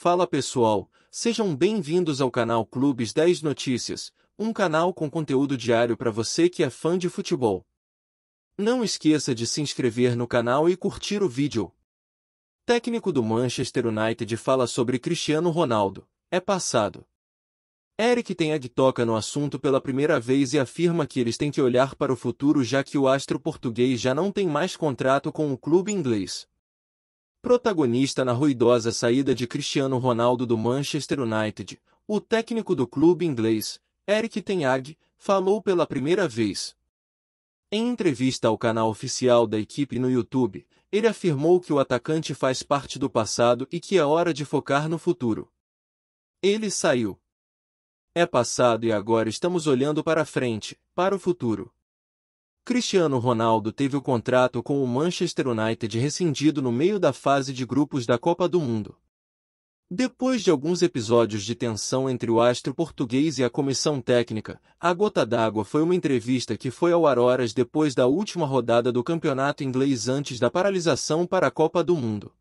Fala pessoal, sejam bem-vindos ao canal Clubes 10 Notícias, um canal com conteúdo diário para você que é fã de futebol. Não esqueça de se inscrever no canal e curtir o vídeo. Técnico do Manchester United fala sobre Cristiano Ronaldo. É passado. Eric Tenag toca no assunto pela primeira vez e afirma que eles têm que olhar para o futuro já que o astro português já não tem mais contrato com o clube inglês. Protagonista na ruidosa saída de Cristiano Ronaldo do Manchester United, o técnico do clube inglês, Eric Ten Hag, falou pela primeira vez. Em entrevista ao canal oficial da equipe no YouTube, ele afirmou que o atacante faz parte do passado e que é hora de focar no futuro. Ele saiu. É passado e agora estamos olhando para frente, para o futuro. Cristiano Ronaldo teve o contrato com o Manchester United rescindido no meio da fase de grupos da Copa do Mundo. Depois de alguns episódios de tensão entre o astro português e a comissão técnica, a gota d'água foi uma entrevista que foi ao ar horas depois da última rodada do campeonato inglês antes da paralisação para a Copa do Mundo.